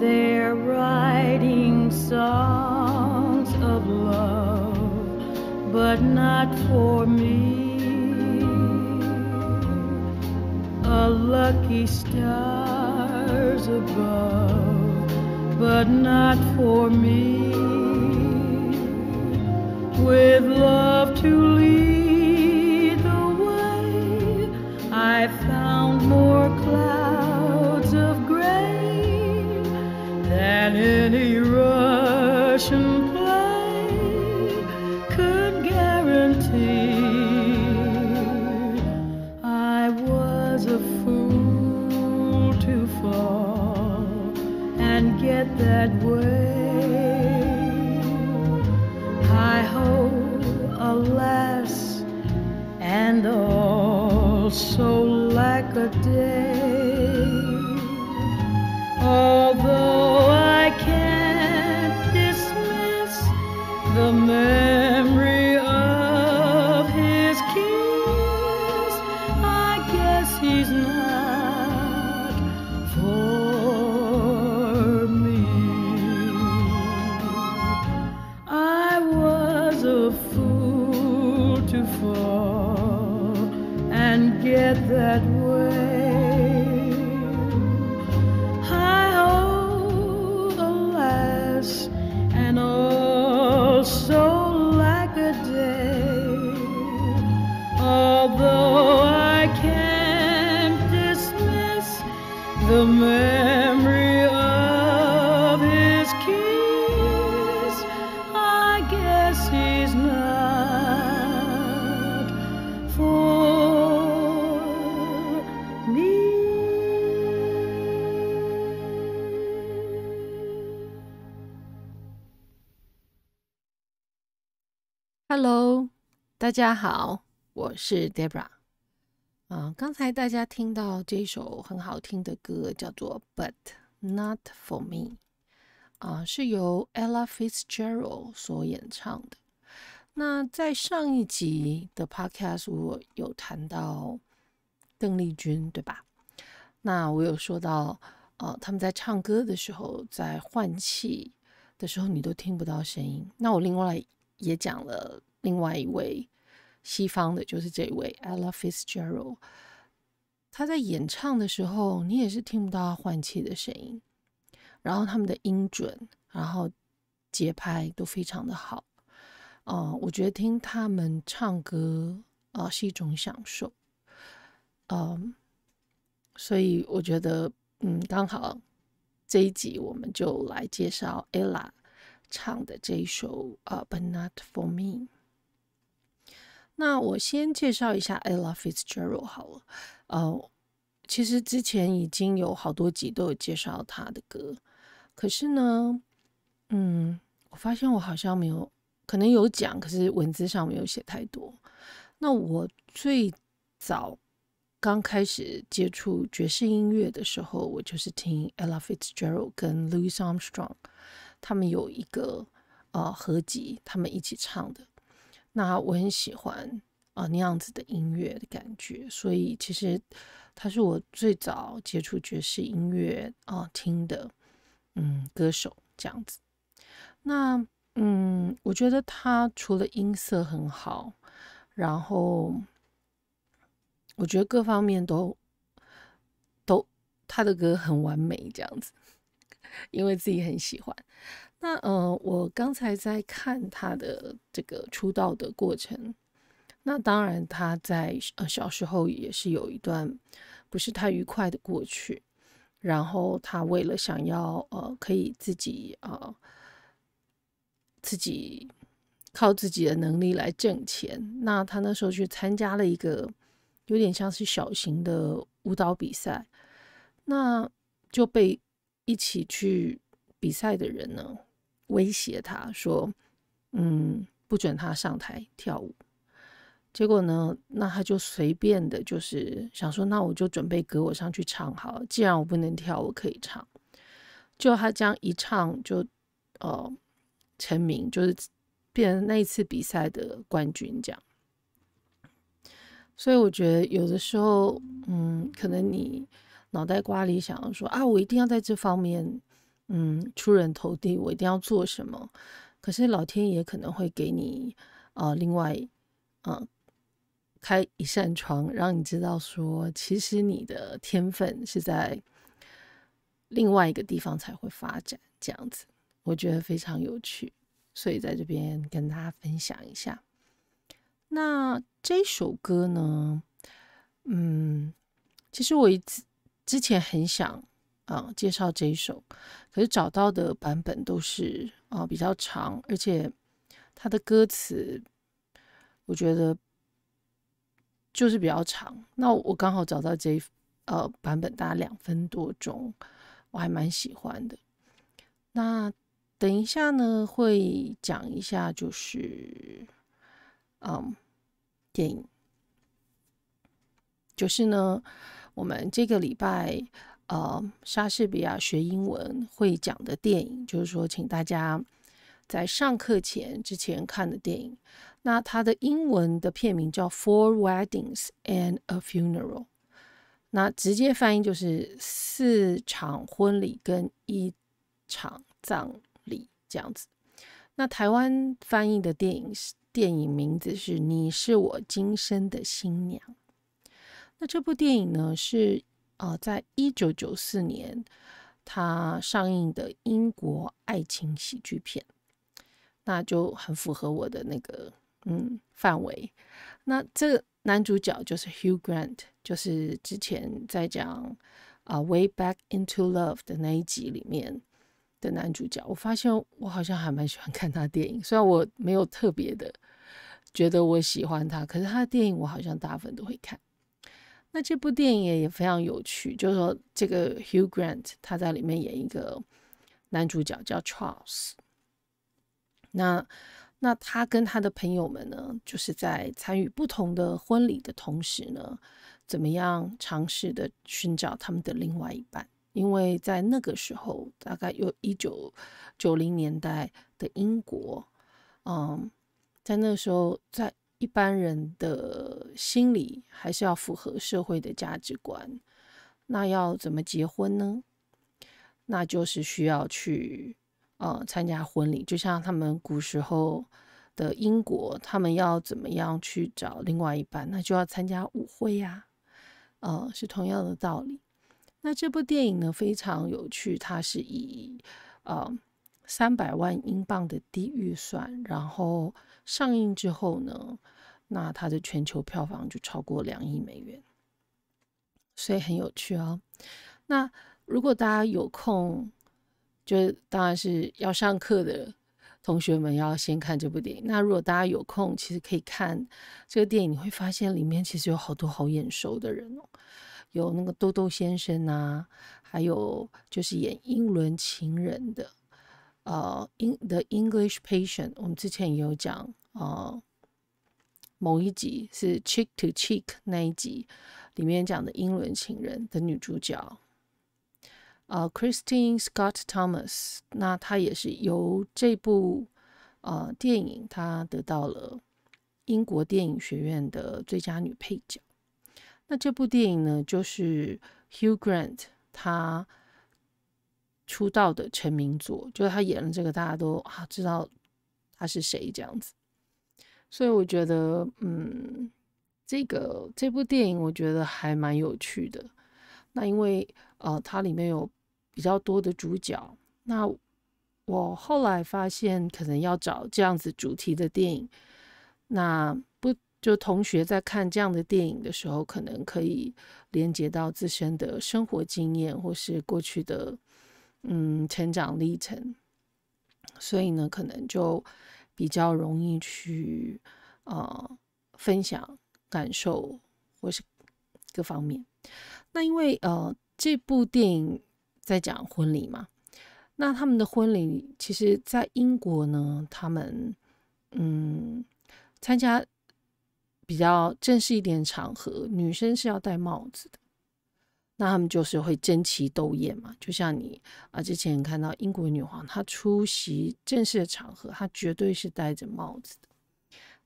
They're writing songs of love, but not for me. A lucky stars above, but not for me. With love to leave. that way. I hope, alas, and all so lack a day. Oh, 大家好，我是 Debra。啊，刚才大家听到这首很好听的歌，叫做《But Not For Me》啊，是由 Ella Fitzgerald 所演唱的。那在上一集的 Podcast 我有谈到邓丽君，对吧？那我有说到，呃，他们在唱歌的时候，在换气的时候，你都听不到声音。那我另外也讲了另外一位。西方的就是这位 Ella Fitzgerald，他在演唱的时候，你也是听不到他换气的声音，然后他们的音准，然后节拍都非常的好。哦，我觉得听他们唱歌啊是一种享受。嗯，所以我觉得，嗯，刚好这一集我们就来介绍 Ella 唱的这一首啊，But Not For Me。那我先介绍一下 Ella Fitzgerald 好了，呃，其实之前已经有好多集都有介绍她的歌，可是呢，嗯，我发现我好像没有，可能有讲，可是文字上没有写太多。那我最早刚开始接触爵士音乐的时候，我就是听 Ella Fitzgerald 跟 Louis Armstrong 他们有一个呃合集，他们一起唱的。那我很喜欢啊那样子的音乐的感觉，所以其实他是我最早接触爵士音乐啊听的，嗯，歌手这样子。那嗯，我觉得他除了音色很好，然后我觉得各方面都都他的歌很完美这样子，因为自己很喜欢。那呃，我刚才在看他的这个出道的过程。那当然，他在呃小时候也是有一段不是太愉快的过去。然后他为了想要呃可以自己啊自己靠自己的能力来挣钱，那他那时候去参加了一个有点像是小型的舞蹈比赛，那就被一起去。比赛的人呢，威胁他说：“嗯，不准他上台跳舞。”结果呢，那他就随便的，就是想说：“那我就准备隔我上去唱好了，既然我不能跳，我可以唱。”就他这样一唱，就呃成名，就是变那一次比赛的冠军这样。所以我觉得有的时候，嗯，可能你脑袋瓜里想说：“啊，我一定要在这方面。”嗯，出人头地，我一定要做什么？可是老天爷可能会给你，呃，另外，嗯，开一扇窗，让你知道说，其实你的天分是在另外一个地方才会发展。这样子，我觉得非常有趣，所以在这边跟大家分享一下。那这首歌呢，嗯，其实我之之前很想。啊，介绍这一首，可是找到的版本都是啊比较长，而且它的歌词我觉得就是比较长。那我刚好找到这呃版本，大概两分多钟，我还蛮喜欢的。那等一下呢，会讲一下就是嗯电影，就是呢，我们这个礼拜。呃，莎士比亚学英文会讲的电影，就是说，请大家在上课前之前看的电影。那它的英文的片名叫《Four Weddings and a Funeral》，那直接翻译就是四场婚礼跟一场葬礼这样子。那台湾翻译的电影是电影名字是《你是我今生的新娘》。那这部电影呢是。啊，在一九九四年，他上映的英国爱情喜剧片，那就很符合我的那个嗯范围。那这男主角就是 Hugh Grant，就是之前在讲啊 Way Back Into Love 的那一集里面的男主角。我发现我好像还蛮喜欢看他电影，虽然我没有特别的觉得我喜欢他，可是他的电影我好像大部分都会看。那这部电影也非常有趣，就是说，这个 Hugh Grant 他在里面演一个男主角叫 Charles。那那他跟他的朋友们呢，就是在参与不同的婚礼的同时呢，怎么样尝试的寻找他们的另外一半？因为在那个时候，大概有一九九零年代的英国，嗯，在那时候在。一般人的心理还是要符合社会的价值观，那要怎么结婚呢？那就是需要去呃参加婚礼，就像他们古时候的英国，他们要怎么样去找另外一半，那就要参加舞会呀，呃是同样的道理。那这部电影呢非常有趣，它是以呃三百万英镑的低预算，然后。上映之后呢，那它的全球票房就超过两亿美元，所以很有趣哦。那如果大家有空，就当然是要上课的同学们要先看这部电影。那如果大家有空，其实可以看这个电影，你会发现里面其实有好多好眼熟的人哦，有那个豆豆先生啊，还有就是演《英伦情人》的。呃，英 h English patient，我们之前也有讲，呃，某一集是 cheek to cheek 那一集里面讲的英伦情人的女主角，呃，Christine Scott Thomas，那她也是由这部呃电影，她得到了英国电影学院的最佳女配角。那这部电影呢，就是 Hugh Grant 他。出道的成名作，就是他演了这个，大家都啊知道他是谁这样子。所以我觉得，嗯，这个这部电影我觉得还蛮有趣的。那因为呃，它里面有比较多的主角。那我后来发现，可能要找这样子主题的电影，那不就同学在看这样的电影的时候，可能可以连接到自身的生活经验或是过去的。嗯，成长历程，所以呢，可能就比较容易去呃分享感受或是各方面。那因为呃这部电影在讲婚礼嘛，那他们的婚礼其实，在英国呢，他们嗯参加比较正式一点场合，女生是要戴帽子的。那他们就是会争奇斗艳嘛，就像你啊，之前看到英国女皇，她出席正式的场合，她绝对是戴着帽子的。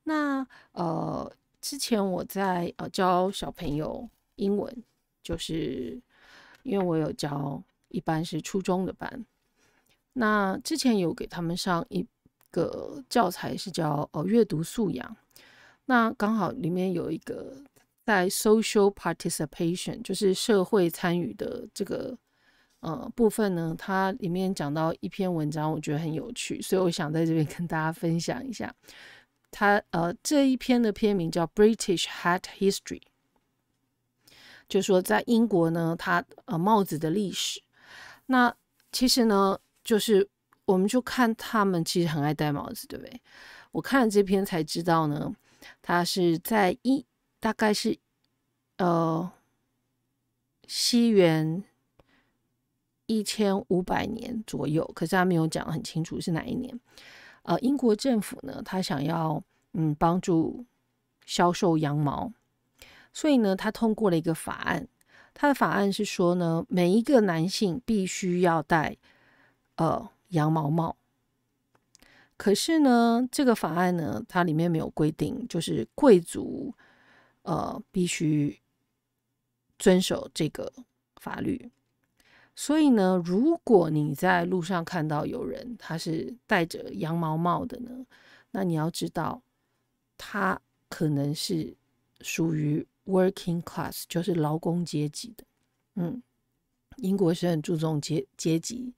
那呃，之前我在呃教小朋友英文，就是因为我有教，一般是初中的班。那之前有给他们上一个教材，是叫呃阅读素养。那刚好里面有一个。在 social participation，就是社会参与的这个呃部分呢，它里面讲到一篇文章，我觉得很有趣，所以我想在这边跟大家分享一下。它呃这一篇的片名叫 British Hat History，就说在英国呢，它呃帽子的历史。那其实呢，就是我们就看他们其实很爱戴帽子，对不对？我看了这篇才知道呢，它是在一。大概是呃西元一千五百年左右，可是他没有讲很清楚是哪一年。呃，英国政府呢，他想要嗯帮助销售羊毛，所以呢，他通过了一个法案。他的法案是说呢，每一个男性必须要戴呃羊毛帽。可是呢，这个法案呢，它里面没有规定，就是贵族。呃，必须遵守这个法律。所以呢，如果你在路上看到有人他是戴着羊毛帽的呢，那你要知道，他可能是属于 working class，就是劳工阶级的。嗯，英国是很注重阶阶级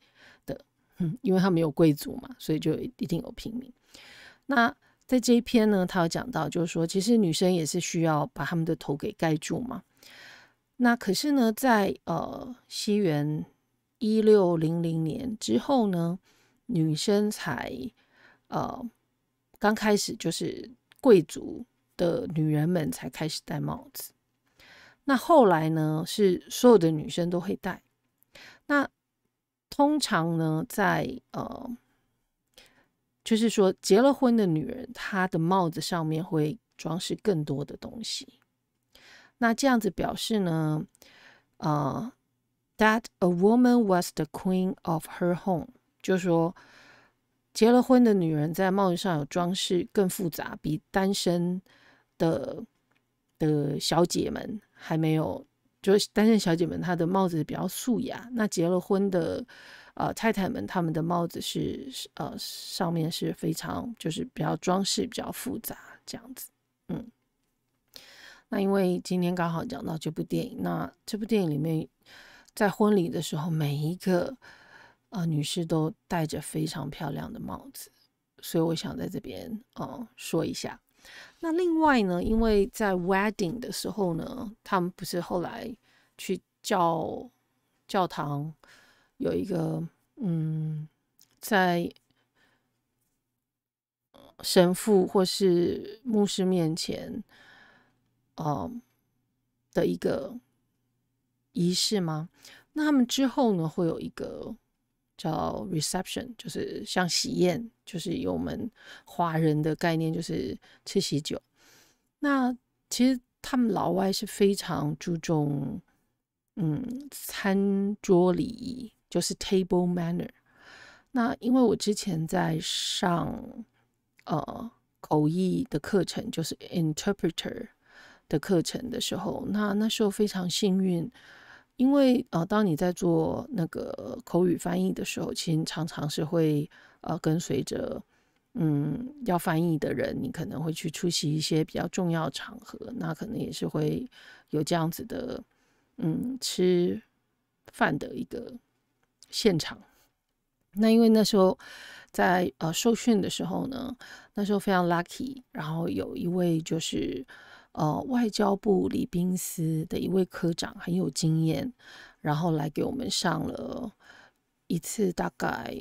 的。嗯，因为他们有贵族嘛，所以就一定有平民。那在这一篇呢，他有讲到，就是说，其实女生也是需要把他们的头给盖住嘛。那可是呢，在呃，西元一六零零年之后呢，女生才呃刚开始，就是贵族的女人们才开始戴帽子。那后来呢，是所有的女生都会戴。那通常呢，在呃。就是说，结了婚的女人，她的帽子上面会装饰更多的东西。那这样子表示呢？啊，That a woman was the queen of her home，就说结了婚的女人在帽子上有装饰更复杂，比单身的的小姐们还没有。就是单身小姐们，她的帽子比较素雅。那结了婚的。呃，太太们他们的帽子是呃，上面是非常就是比较装饰比较复杂这样子，嗯。那因为今天刚好讲到这部电影，那这部电影里面在婚礼的时候，每一个呃女士都戴着非常漂亮的帽子，所以我想在这边呃说一下。那另外呢，因为在 wedding 的时候呢，他们不是后来去教教堂。有一个嗯，在神父或是牧师面前，嗯、的一个仪式吗？那他们之后呢，会有一个叫 reception，就是像喜宴，就是有我们华人的概念，就是吃喜酒。那其实他们老外是非常注重，嗯，餐桌礼仪。就是 table manner。那因为我之前在上呃口译的课程，就是 interpreter 的课程的时候，那那时候非常幸运，因为呃，当你在做那个口语翻译的时候，其实常常是会呃跟随着嗯要翻译的人，你可能会去出席一些比较重要场合，那可能也是会有这样子的嗯吃饭的一个。现场，那因为那时候在呃受训的时候呢，那时候非常 lucky，然后有一位就是呃外交部礼宾司的一位科长很有经验，然后来给我们上了一次大概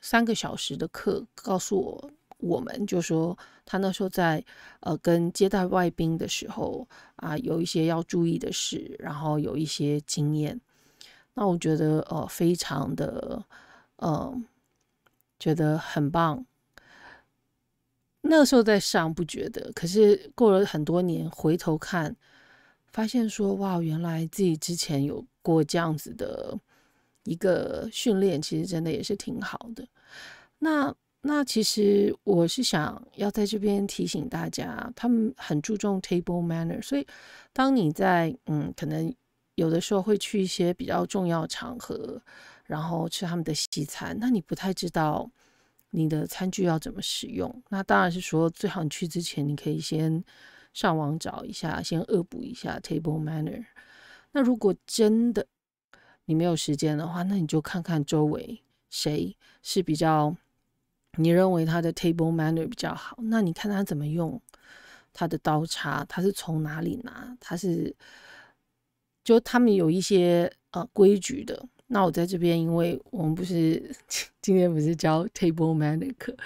三个小时的课，告诉我我们就说他那时候在呃跟接待外宾的时候啊有一些要注意的事，然后有一些经验。那我觉得，呃，非常的，嗯，觉得很棒。那时候在上不觉得，可是过了很多年，回头看，发现说，哇，原来自己之前有过这样子的一个训练，其实真的也是挺好的。那那其实我是想要在这边提醒大家，他们很注重 table manner，所以当你在，嗯，可能。有的时候会去一些比较重要场合，然后吃他们的西餐，那你不太知道你的餐具要怎么使用。那当然是说，最好你去之前，你可以先上网找一下，先恶补一下 table manner。那如果真的你没有时间的话，那你就看看周围谁是比较你认为他的 table manner 比较好，那你看他怎么用他的刀叉，他是从哪里拿，他是。就他们有一些呃规矩的，那我在这边，因为我们不是 今天不是教 table m a n n e r 课，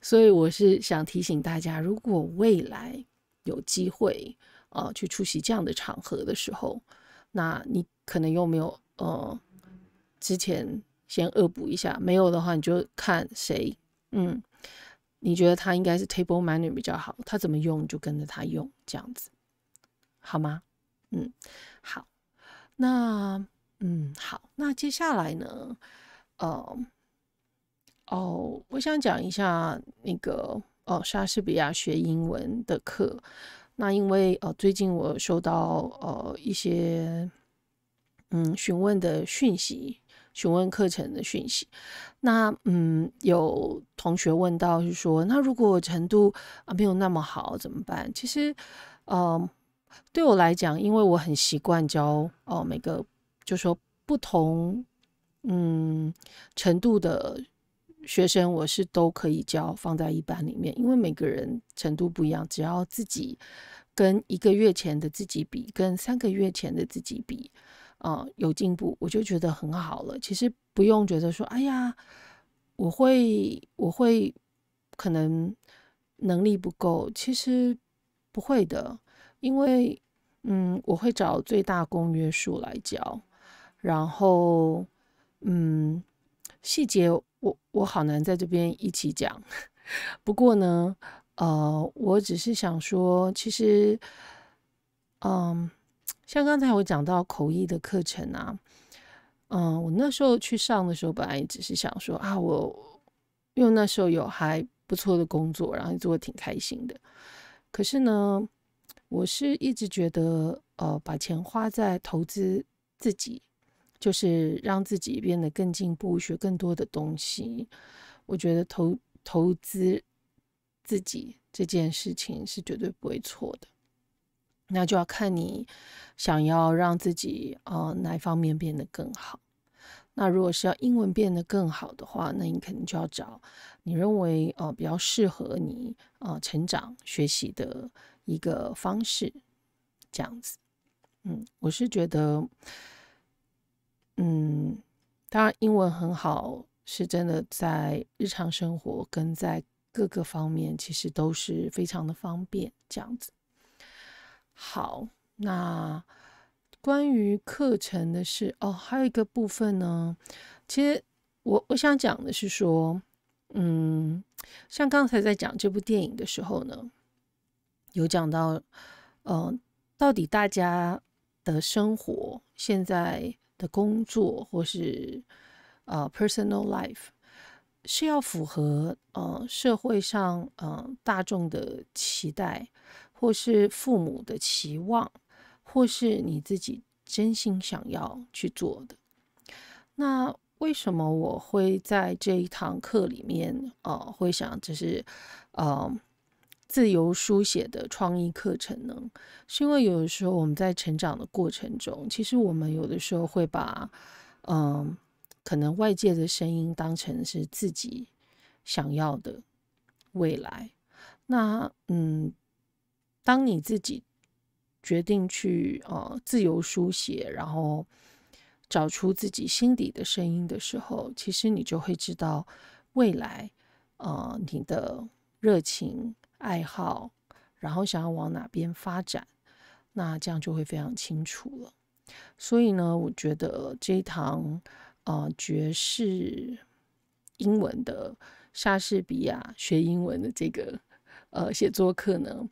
所以我是想提醒大家，如果未来有机会啊去出席这样的场合的时候，那你可能又没有呃之前先恶补一下，没有的话你就看谁，嗯，你觉得他应该是 table m a n n e r 比较好，他怎么用就跟着他用这样子，好吗？嗯，好，那嗯，好，那接下来呢？呃，哦，我想讲一下那个哦，莎士比亚学英文的课。那因为呃，最近我收到呃一些嗯询问的讯息，询问课程的讯息。那嗯，有同学问到是说，那如果程度啊没有那么好怎么办？其实，嗯。对我来讲，因为我很习惯教哦，每个就说不同嗯程度的学生，我是都可以教放在一班里面，因为每个人程度不一样，只要自己跟一个月前的自己比，跟三个月前的自己比啊有进步，我就觉得很好了。其实不用觉得说，哎呀，我会我会可能能力不够，其实不会的。因为，嗯，我会找最大公约数来教，然后，嗯，细节我我好难在这边一起讲。不过呢，呃，我只是想说，其实，嗯，像刚才我讲到口译的课程啊，嗯，我那时候去上的时候，本来也只是想说啊，我因为那时候有还不错的工作，然后做的挺开心的，可是呢。我是一直觉得，呃，把钱花在投资自己，就是让自己变得更进步，学更多的东西。我觉得投投资自己这件事情是绝对不会错的。那就要看你想要让自己呃哪方面变得更好。那如果是要英文变得更好的话，那你肯定就要找你认为呃比较适合你呃成长学习的。一个方式，这样子，嗯，我是觉得，嗯，当然英文很好，是真的在日常生活跟在各个方面，其实都是非常的方便，这样子。好，那关于课程的事哦，还有一个部分呢，其实我我想讲的是说，嗯，像刚才在讲这部电影的时候呢。有讲到，嗯，到底大家的生活、现在的工作，或是呃，personal life，是要符合呃社会上嗯大众的期待，或是父母的期望，或是你自己真心想要去做的。那为什么我会在这一堂课里面，呃，会想就是，嗯。自由书写的创意课程呢，是因为有的时候我们在成长的过程中，其实我们有的时候会把嗯，可能外界的声音当成是自己想要的未来。那嗯，当你自己决定去呃自由书写，然后找出自己心底的声音的时候，其实你就会知道未来呃你的热情。爱好，然后想要往哪边发展，那这样就会非常清楚了。所以呢，我觉得这一堂呃爵士英文的莎士比亚学英文的这个呃写作课呢，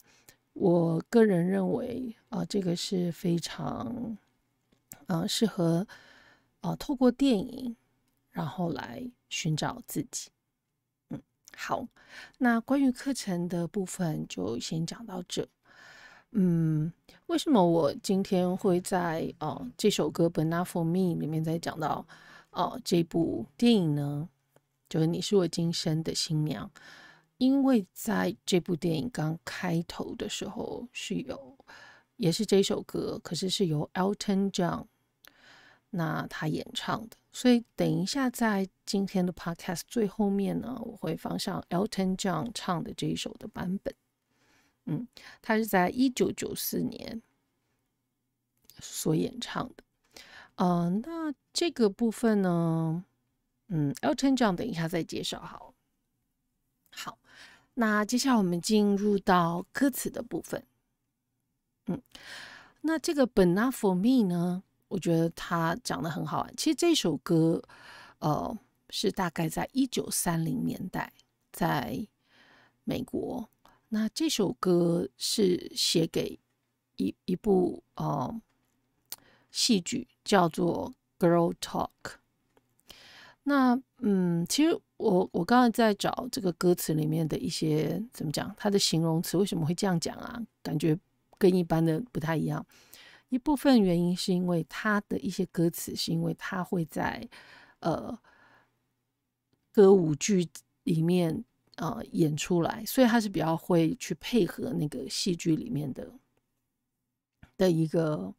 我个人认为啊，这个是非常呃适合啊透过电影然后来寻找自己。好，那关于课程的部分就先讲到这。嗯，为什么我今天会在哦这首歌《a n o n a for Me》里面再讲到哦这部电影呢？就是你是我今生的新娘，因为在这部电影刚开头的时候是有，也是这首歌，可是是由 Elton John。那他演唱的，所以等一下在今天的 podcast 最后面呢，我会放上 Elton John 唱的这一首的版本。嗯，他是在一九九四年所演唱的。嗯，那这个部分呢，嗯，Elton John 等一下再介绍。好，好，那接下来我们进入到歌词的部分。嗯，那这个 e n o u for me” 呢？我觉得他讲的很好其实这首歌，呃，是大概在一九三零年代，在美国。那这首歌是写给一一部呃戏剧，叫做《Girl Talk》。那嗯，其实我我刚才在找这个歌词里面的一些怎么讲，它的形容词为什么会这样讲啊？感觉跟一般的不太一样。一部分原因是因为他的一些歌词，是因为他会在呃歌舞剧里面呃演出来，所以他是比较会去配合那个戏剧里面的的一个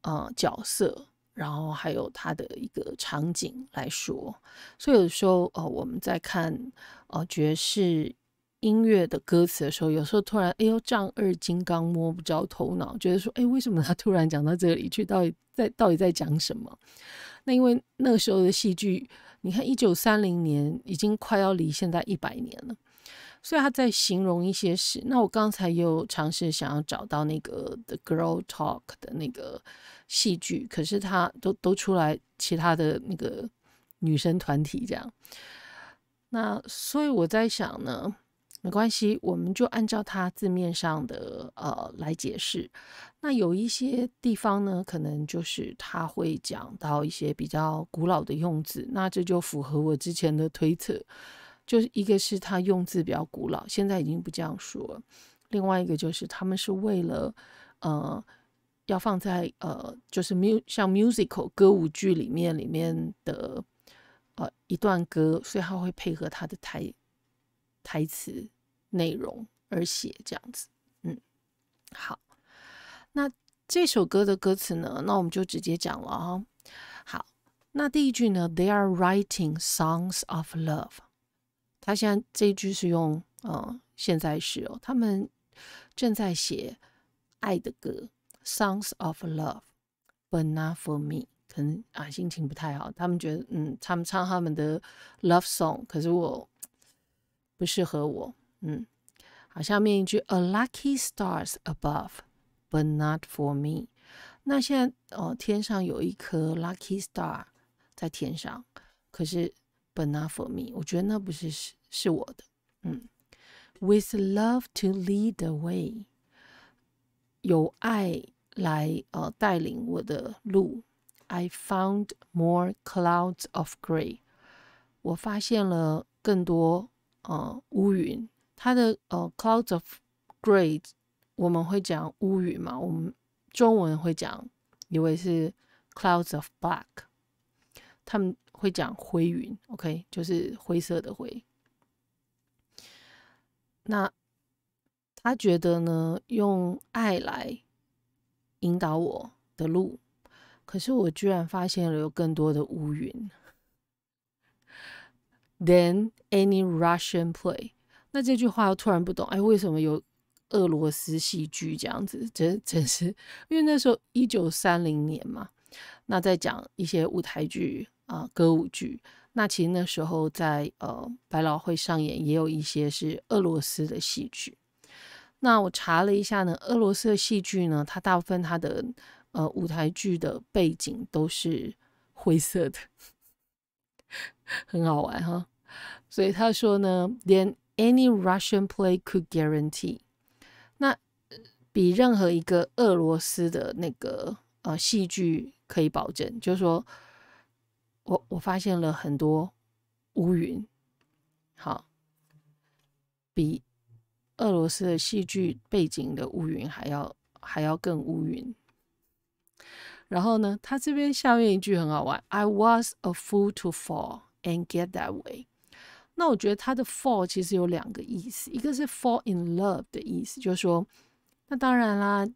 呃角色，然后还有他的一个场景来说。所以有的时候呃我们在看呃爵士。音乐的歌词的时候，有时候突然，哎呦，丈二金刚摸不着头脑，觉得说，哎，为什么他突然讲到这里去？到底在，到底在讲什么？那因为那个时候的戏剧，你看，一九三零年已经快要离现在一百年了，所以他在形容一些事。那我刚才有尝试想要找到那个 The Girl Talk 的那个戏剧，可是他都都出来其他的那个女生团体这样。那所以我在想呢。没关系，我们就按照它字面上的呃来解释。那有一些地方呢，可能就是他会讲到一些比较古老的用字，那这就符合我之前的推测。就是一个是他用字比较古老，现在已经不这样说；另外一个就是他们是为了呃要放在呃就是 mus 像 musical 歌舞剧里面里面的呃一段歌，所以他会配合他的台。台词内容而写这样子，嗯，好。那这首歌的歌词呢？那我们就直接讲了啊。好，那第一句呢？They are writing songs of love。他现在这一句是用，嗯，现在是哦，他们正在写爱的歌，songs of love，but not for me。可能啊，心情不太好。他们觉得，嗯，他们唱他们的 love song，可是我。不适合我，嗯，好，下面一句，A lucky star's above，but not for me。那现在哦，天上有一颗 lucky star 在天上，可是 but not for me。我觉得那不是是是我的，嗯。With love to lead the way，有爱来呃带领我的路。I found more clouds of grey，我发现了更多。呃，乌云，它的呃，clouds of grey，我们会讲乌云嘛？我们中文会讲，以为是 clouds of black，他们会讲灰云，OK，就是灰色的灰。那他觉得呢，用爱来引导我的路，可是我居然发现了有更多的乌云。Than any Russian play，那这句话又突然不懂，哎，为什么有俄罗斯戏剧这样子？真真是因为那时候一九三零年嘛，那在讲一些舞台剧啊、歌舞剧。那其实那时候在呃百老汇上演也有一些是俄罗斯的戏剧。那我查了一下呢，俄罗斯戏剧呢，它大部分它的呃舞台剧的背景都是灰色的。很好玩哈，所以他说呢，连 any Russian play could guarantee，那比任何一个俄罗斯的那个呃戏剧可以保证，就是说，我我发现了很多乌云，好，比俄罗斯的戏剧背景的乌云还要还要更乌云。然后呢，他这边下面一句很好玩，I was a fool to fall。And get that way。那我觉得它的 fall 其实有两个意思，一个是 fall in love 的意思，就是说，那当然啦，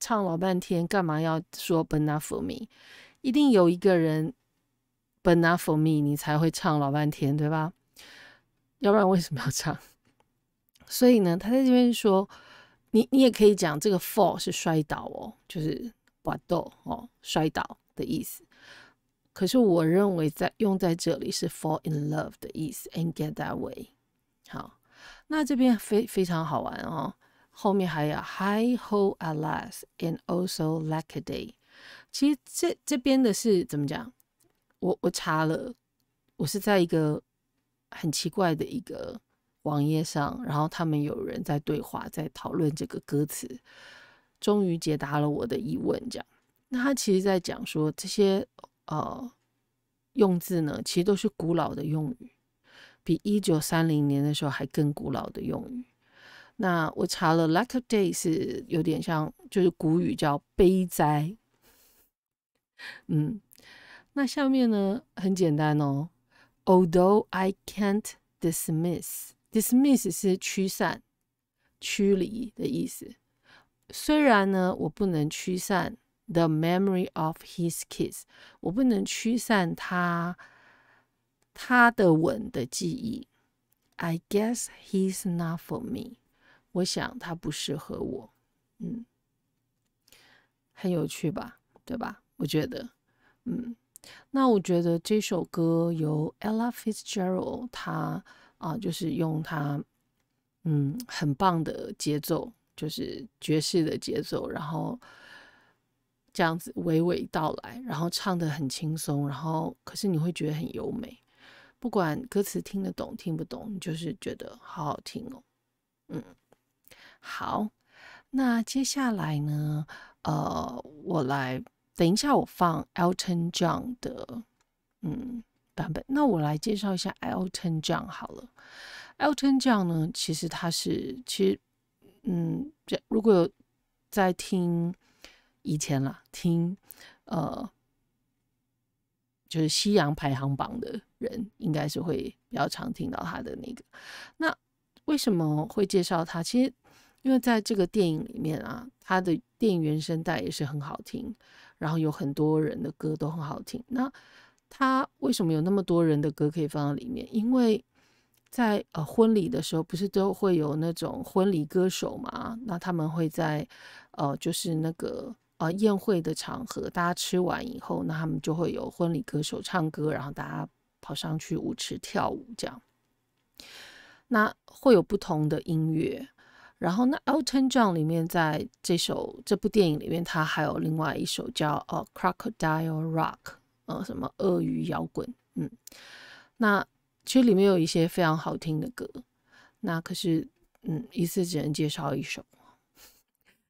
唱老半天，干嘛要说 b enough for me？一定有一个人 b enough for me，你才会唱老半天，对吧？要不然为什么要唱？所以呢，他在这边说，你你也可以讲这个 fall 是摔倒哦，就是 f a 哦，摔倒的意思。可是我认为，在用在这里是 “fall in love” 的意思，and get that way。好，那这边非非常好玩哦。后面还有 “high ho alas” and also lackaday。其实这这边的是怎么讲？我我查了，我是在一个很奇怪的一个网页上，然后他们有人在对话，在讨论这个歌词，终于解答了我的疑问。这样，那他其实，在讲说这些。呃，用字呢，其实都是古老的用语，比一九三零年的时候还更古老的用语。那我查了，lack of day 是有点像，就是古语叫悲哉。嗯，那下面呢很简单哦，although I can't dismiss，dismiss 是驱散、驱离的意思。虽然呢，我不能驱散。The memory of his kiss，我不能驱散他他的吻的记忆。I guess he's not for me，我想他不适合我。嗯，很有趣吧？对吧？我觉得，嗯，那我觉得这首歌由 Ella Fitzgerald，她啊，就是用她嗯很棒的节奏，就是爵士的节奏，然后。这样子娓娓道来，然后唱的很轻松，然后可是你会觉得很优美，不管歌词听得懂听不懂，你就是觉得好好听哦。嗯，好，那接下来呢？呃，我来等一下，我放 Elton John 的嗯版本。那我来介绍一下 Elton John 好了。Elton John 呢，其实他是其实嗯，如果有在听。以前了，听，呃，就是西洋排行榜的人应该是会比较常听到他的那个。那为什么会介绍他？其实因为在这个电影里面啊，他的电影原声带也是很好听，然后有很多人的歌都很好听。那他为什么有那么多人的歌可以放到里面？因为在呃婚礼的时候不是都会有那种婚礼歌手嘛？那他们会在呃就是那个。啊，宴会的场合，大家吃完以后，那他们就会有婚礼歌手唱歌，然后大家跑上去舞池跳舞，这样。那会有不同的音乐。然后那《o u t o h n 里面，在这首这部电影里面，它还有另外一首叫《呃 Crocodile Rock》，呃，什么鳄鱼摇滚？嗯，那其实里面有一些非常好听的歌。那可是，嗯，一次只能介绍一首。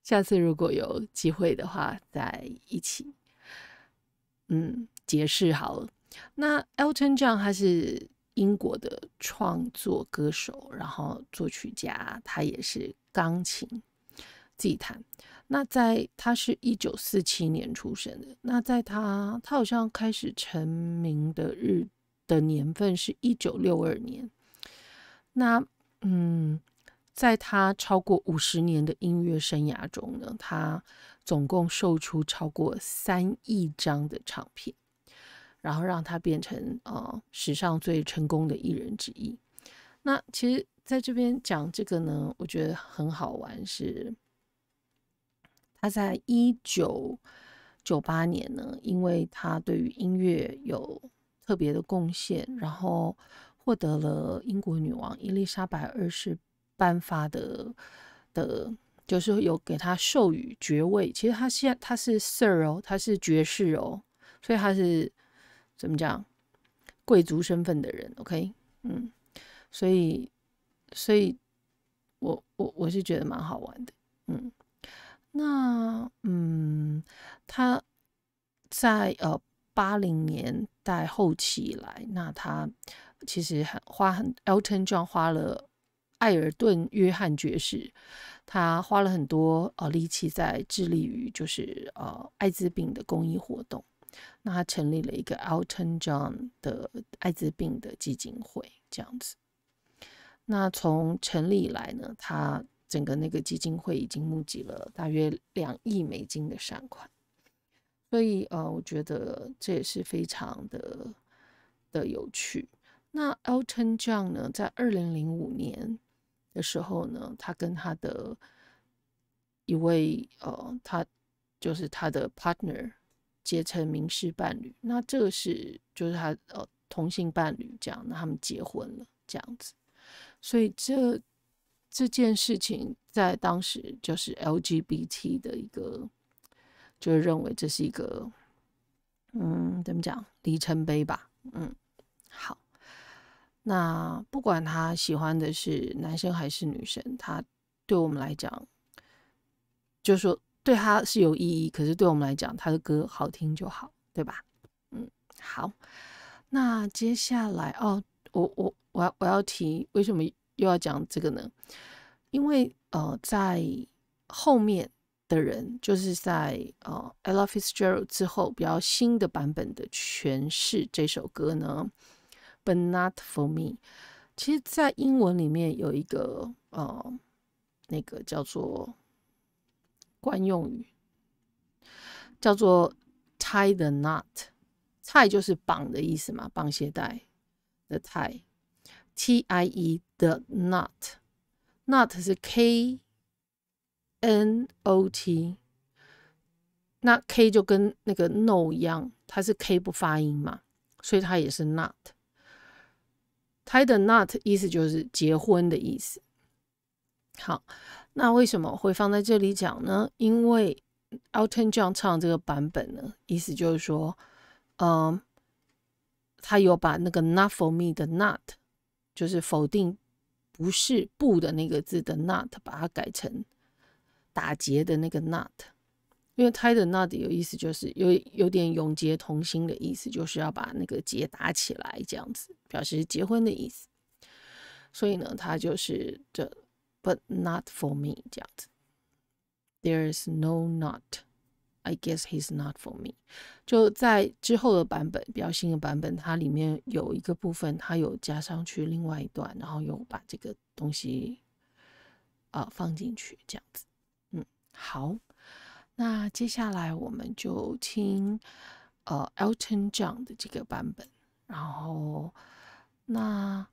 下次如果有机会的话，再一起，嗯，解释好了。那 Elton John 他是英国的创作歌手，然后作曲家，他也是钢琴自己弹。那在他是一九四七年出生的。那在他他好像开始成名的日的年份是一九六二年。那嗯。在他超过五十年的音乐生涯中呢，他总共售出超过三亿张的唱片，然后让他变成呃史上最成功的艺人之一。那其实在这边讲这个呢，我觉得很好玩，是他在一九九八年呢，因为他对于音乐有特别的贡献，然后获得了英国女王伊丽莎白二世。颁发的的，就是有给他授予爵位。其实他现他是 Sir 哦，他是爵士哦，所以他是怎么讲贵族身份的人。OK，嗯，所以所以，我我我是觉得蛮好玩的。嗯，那嗯，他，在呃八零年代后期来，那他其实很花很 a l t o n j o h n 花了。艾尔顿·约翰爵士，他花了很多呃力气在致力于就是呃艾滋病的公益活动。那他成立了一个 Alton John 的艾滋病的基金会，这样子。那从成立以来呢，他整个那个基金会已经募集了大约两亿美金的善款。所以呃，我觉得这也是非常的的有趣。那 Alton John 呢，在二零零五年。的时候呢，他跟他的一位呃，他就是他的 partner 结成民事伴侣，那这个是就是他呃同性伴侣这样，那他们结婚了这样子，所以这这件事情在当时就是 LGBT 的一个，就是认为这是一个嗯怎么讲里程碑吧，嗯。那不管他喜欢的是男生还是女生，他对我们来讲，就是说对他是有意义，可是对我们来讲，他的歌好听就好，对吧？嗯，好。那接下来哦，我我我要我要提，为什么又要讲这个呢？因为呃，在后面的人就是在呃《I Love This Girl》之后比较新的版本的诠释这首歌呢。But not for me。其实，在英文里面有一个呃，那个叫做惯用语，叫做 tie the knot。tie 就是绑的意思嘛，绑鞋带的 tie。T I E the knot。knot 是 K N O T。那 K 就跟那个 no 一样，它是 K 不发音嘛，所以它也是 not。tie the k n o t 意思就是结婚的意思。好，那为什么会放在这里讲呢？因为 Altan 这样唱这个版本呢，意思就是说，嗯，他有把那个 not for me 的 n o t 就是否定不是不的那个字的 n o t 把它改成打结的那个 n o t 因为 tie k not 有意思，就是有有点永结同心的意思，就是要把那个结打起来，这样子表示结婚的意思。所以呢，他就是这 but not for me 这样子。There is no not, I guess he's not for me。就在之后的版本，比较新的版本，它里面有一个部分，它有加上去另外一段，然后又把这个东西啊放进去这样子。嗯，好。那接下来我们就听呃 Elton John 的这个版本，然后那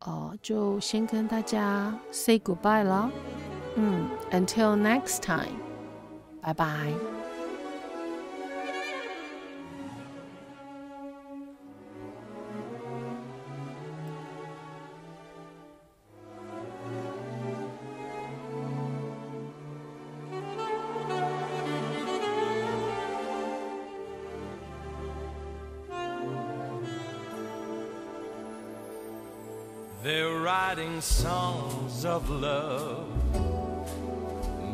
呃就先跟大家 say goodbye 了，嗯，until next time，拜拜。writing songs of love,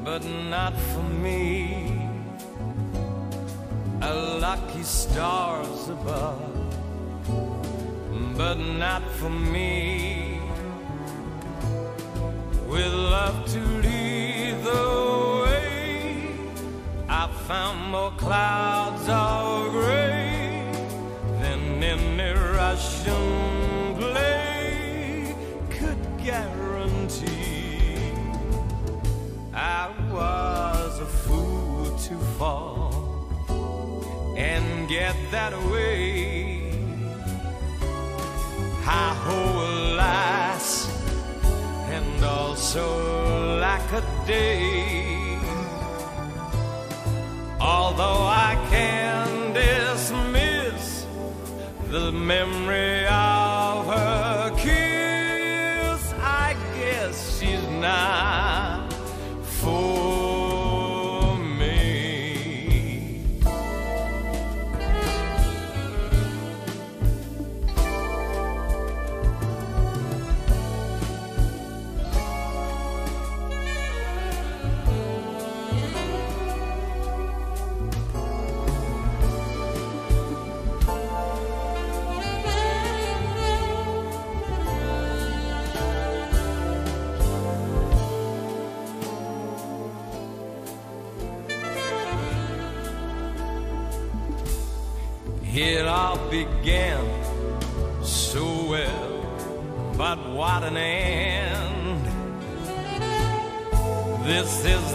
but not for me. A lucky stars above, but not for me. With love to lead the way, I found more clouds of gray than any Russian. that way. Hi ho, alas, and also like a day. Although I can dismiss the memory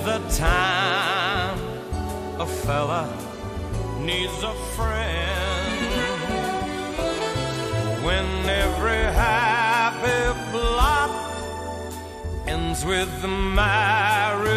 the time a fella needs a friend when every happy plot ends with the marriage